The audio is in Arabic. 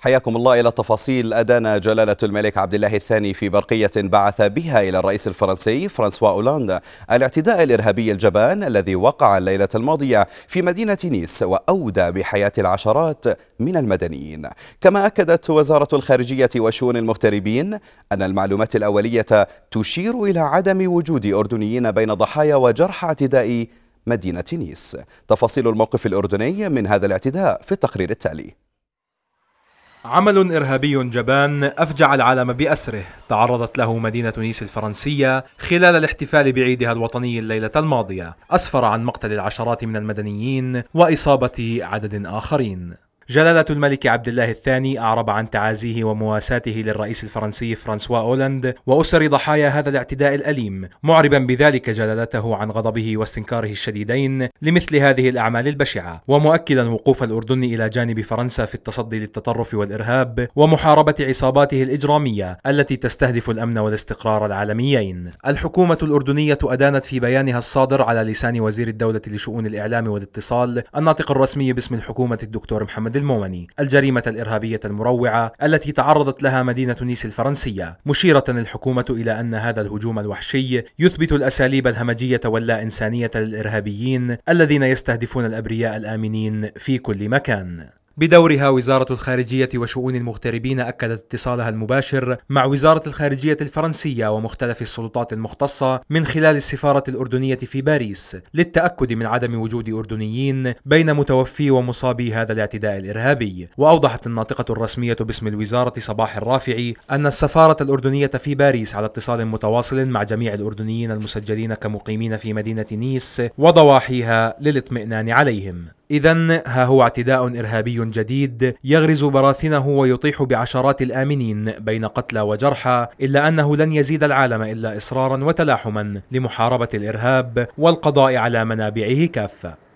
حياكم الله إلى التفاصيل أدان جلالة الملك عبد الله الثاني في برقية بعث بها إلى الرئيس الفرنسي فرانسوا أولاند الاعتداء الإرهابي الجبان الذي وقع الليلة الماضية في مدينة نيس وأودى بحياة العشرات من المدنيين كما أكدت وزارة الخارجية وشؤون المغتربين أن المعلومات الأولية تشير إلى عدم وجود أردنيين بين ضحايا وجرحى اعتداء مدينة نيس تفاصيل الموقف الأردني من هذا الاعتداء في التقرير التالي عمل إرهابي جبان أفجع العالم بأسره تعرضت له مدينة نيس الفرنسية خلال الاحتفال بعيدها الوطني الليلة الماضية أسفر عن مقتل العشرات من المدنيين وإصابة عدد آخرين جلالة الملك عبد الله الثاني أعرب عن تعازيه ومواساته للرئيس الفرنسي فرانسوا أولاند وأسر ضحايا هذا الاعتداء الأليم معربا بذلك جلالته عن غضبه واستنكاره الشديدين لمثل هذه الأعمال البشعة ومؤكدا وقوف الأردن إلى جانب فرنسا في التصدي للتطرف والإرهاب ومحاربة عصاباته الإجرامية التي تستهدف الأمن والاستقرار العالميين الحكومة الأردنية أدانت في بيانها الصادر على لسان وزير الدولة لشؤون الإعلام والاتصال الناطق الرسمي باسم الحكومة الدكتور محمد المومني الجريمة الإرهابية المروعة التي تعرضت لها مدينة نيس الفرنسية مشيرة الحكومة إلى أن هذا الهجوم الوحشي يثبت الأساليب الهمجية واللا إنسانية للإرهابيين الذين يستهدفون الأبرياء الآمنين في كل مكان بدورها وزارة الخارجية وشؤون المغتربين أكدت اتصالها المباشر مع وزارة الخارجية الفرنسية ومختلف السلطات المختصة من خلال السفارة الأردنية في باريس للتأكد من عدم وجود أردنيين بين متوفي ومصابي هذا الاعتداء الإرهابي وأوضحت الناطقة الرسمية باسم الوزارة صباح الرافعي أن السفارة الأردنية في باريس على اتصال متواصل مع جميع الأردنيين المسجلين كمقيمين في مدينة نيس وضواحيها للاطمئنان عليهم إذا ها هو اعتداء إرهابي جديد يغرز براثنه ويطيح بعشرات الآمنين بين قتلى وجرحى إلا أنه لن يزيد العالم إلا إصرارا وتلاحما لمحاربة الإرهاب والقضاء على منابعه كافة